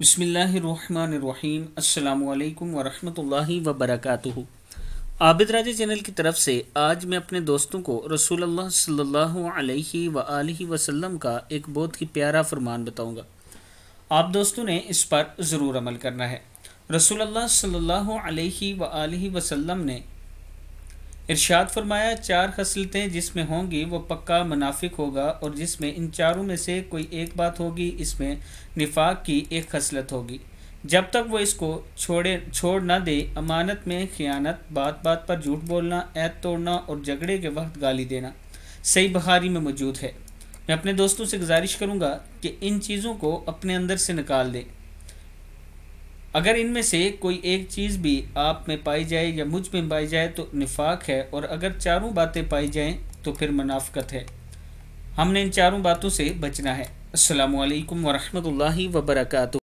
बसमीम् अल्लाम वरहमल वबरक आबिद राजे चैनल की तरफ से आज मैं अपने दोस्तों को रसूलुल्लाह सल्लल्लाहु अलैहि वसल्लम का एक बहुत ही प्यारा फरमान बताऊंगा। आप दोस्तों ने इस पर ज़रूर अमल करना है रसूलुल्लाह सल्लल्लाहु अलैहि वसल्लम ने इरशाद फरमाया चार खसलतें जिसमें होंगी वो पक्का मुनाफिक होगा और जिसमें इन चारों में से कोई एक बात होगी इसमें निफाक की एक खसलत होगी जब तक वो इसको छोड़े छोड़ ना दे अमानत में खयानत बात बात पर झूठ बोलना ऐत तोड़ना और झगड़े के वक्त गाली देना सही बहारी में मौजूद है मैं अपने दोस्तों से गुजारिश करूँगा कि इन चीज़ों को अपने अंदर से निकाल दें अगर इनमें से कोई एक चीज़ भी आप में पाई जाए या मुझ में पाई जाए तो निफाक है और अगर चारों बातें पाई जाएं तो फिर मुनाफ़त है हमने इन चारों बातों से बचना है अल्लाम वरहमल वर्का